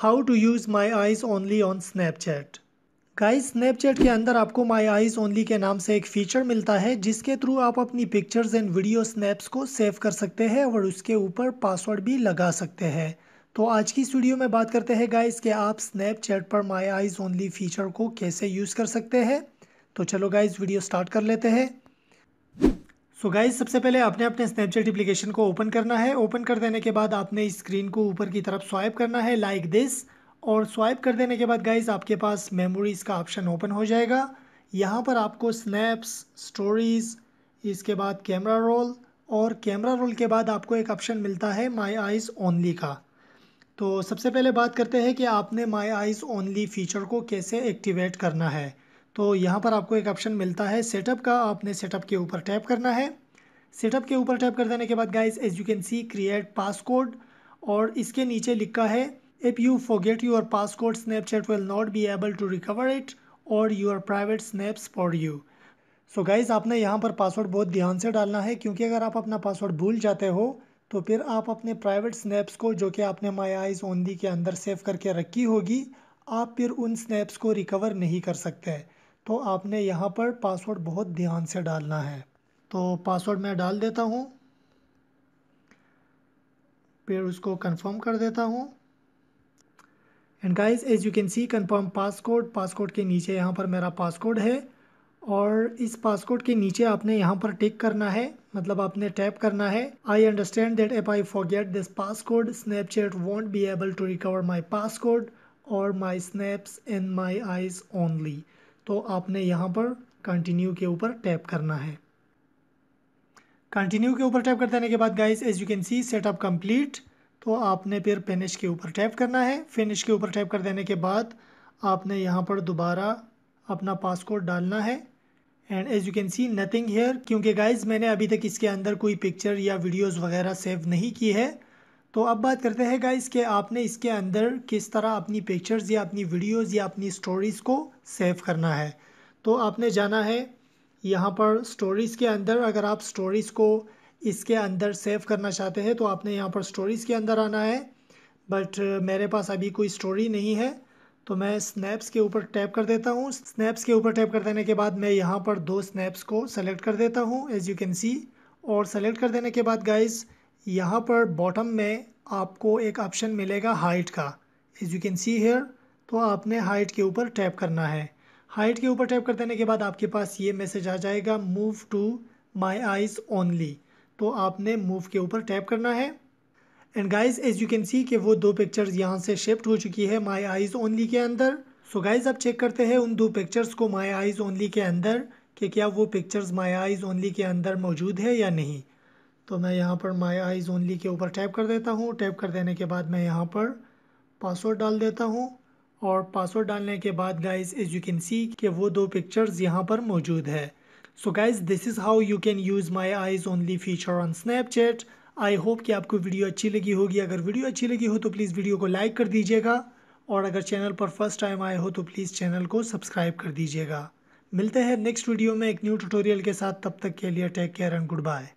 how to use my eyes only on Snapchat guys Snapchat के अंदर आपको माई eyes only के नाम से एक फ़ीचर मिलता है जिसके थ्रू आप अपनी पिक्चर्स एंड वीडियो स्नैप्स को सेव कर सकते हैं और उसके ऊपर पासवर्ड भी लगा सकते हैं तो आज की इस वीडियो में बात करते हैं गाइस कि आप स्नैपचैट पर माई आइज़ ओनली फ़ीचर को कैसे यूज़ कर सकते हैं तो चलो गाइस वीडियो स्टार्ट कर लेते हैं सो गाइज सबसे पहले आपने अपने स्नैपचैट एप्लीकेशन को ओपन करना है ओपन कर देने के बाद आपने स्क्रीन को ऊपर की तरफ स्वाइप करना है लाइक दिस और स्वाइप कर देने के बाद गाइज आपके पास मेमोरीज़ का ऑप्शन ओपन हो जाएगा यहाँ पर आपको स्नैप्स स्टोरीज़ इसके बाद कैमरा रोल और कैमरा रोल के बाद आपको एक ऑप्शन मिलता है माई आइज़ ओनली का तो सबसे पहले बात करते हैं कि आपने माई आइज़ ओनली फ़ीचर को कैसे एक्टिवेट करना है तो यहाँ पर आपको एक ऑप्शन मिलता है सेटअप का आपने सेटअप के ऊपर टैप करना है सेटअप के ऊपर टैप कर देने के बाद guys as you can see create passcode और इसके नीचे लिखा है if you forget your passcode Snapchat will not be able to recover it और your private snaps for you so guys आपने यहाँ पर पासवर्ड बहुत ध्यान से डालना है क्योंकि अगर आप अपना पासवर्ड भूल जाते हो तो फिर आप अपने प्राइवेट स्नैप्स को जो कि आपने माई आइज़ ओनली के अंदर सेव करके रखी होगी आप फिर उन स्नैप्स को रिकवर नहीं कर सकते तो आपने यहाँ पर पासवर्ड बहुत ध्यान से डालना है तो पासवर्ड मैं डाल देता हूँ फिर उसको कंफर्म कर देता हूँ and guys as you can see confirm passcode passcode के नीचे यहाँ पर मेरा पासकोड है और इस पासकोड के नीचे आपने यहाँ पर टिक करना है मतलब आपने टैप करना है I understand that if I forget this passcode Snapchat won't be able to recover my passcode और my snaps and my eyes only तो आपने यहाँ पर कंटिन्यू के ऊपर टैप करना है कंटिन्यू के ऊपर टैप कर देने के बाद guys as you can see setup complete तो आपने फिर फिनिश के ऊपर टैप करना है फिनिश के ऊपर टैप कर देने के बाद आपने यहाँ पर दोबारा अपना पासकोड डालना है and as you can see nothing here क्योंकि गाइज मैंने अभी तक इसके अंदर कोई पिक्चर या वीडियोज़ वगैरह सेव नहीं की है तो अब बात करते हैं गाइस कि आपने इसके अंदर किस तरह अपनी पिक्चर्स या अपनी वीडियोस या अपनी स्टोरीज़ को सेव करना है तो आपने जाना है यहाँ पर स्टोरीज़ के अंदर अगर आप स्टोरीज़ को इसके अंदर सेव करना चाहते हैं तो आपने यहाँ पर स्टोरीज़ के अंदर आना है बट uh, मेरे पास अभी कोई स्टोरी नहीं है तो मैं स्नैप्स के ऊपर टैप कर देता हूँ स्नैप्स के ऊपर टैप कर देने के बाद मैं यहाँ पर दो स्नैप्स को सेलेक्ट कर देता हूँ एज़ यू कैन सी और सेलेक्ट कर देने के बाद गाइज़ यहाँ पर बॉटम में आपको एक ऑप्शन मिलेगा हाइट का as you can see here तो आपने हाइट के ऊपर टैप करना है हाइट के ऊपर टैप कर देने के बाद आपके पास ये मैसेज आ जाएगा move to my eyes only तो आपने मूव के ऊपर टैप करना है and guys as you can see कि वो दो पिक्चर्स यहाँ से शिफ्ट हो चुकी है माई आइज़ ओनली के अंदर सो so गाइज आप चेक करते हैं उन दो पिक्चर्स को माई आइज़ ओनली के अंदर कि क्या वो पिक्चर्स माई आइज़ ओनली के अंदर मौजूद है या नहीं तो मैं यहाँ पर माई आइज़ ओनली के ऊपर टैप कर देता हूँ टैप कर देने के बाद मैं यहाँ पर पासवर्ड डाल देता हूँ और पासवर्ड डालने के बाद guys as you can see कि वो दो पिक्चर्स यहाँ पर मौजूद है so guys this is how you can use my eyes only feature on Snapchat I hope कि आपको वीडियो अच्छी लगी होगी अगर वीडियो अच्छी लगी हो तो प्लीज़ वीडियो को लाइक कर दीजिएगा और अगर चैनल पर फर्स्ट टाइम आए हो तो प्लीज़ चैनल को सब्सक्राइब कर दीजिएगा मिलते हैं नेक्स्ट वीडियो में एक न्यू ट्यूटोरियल के साथ तब तक के लिए take care and good bye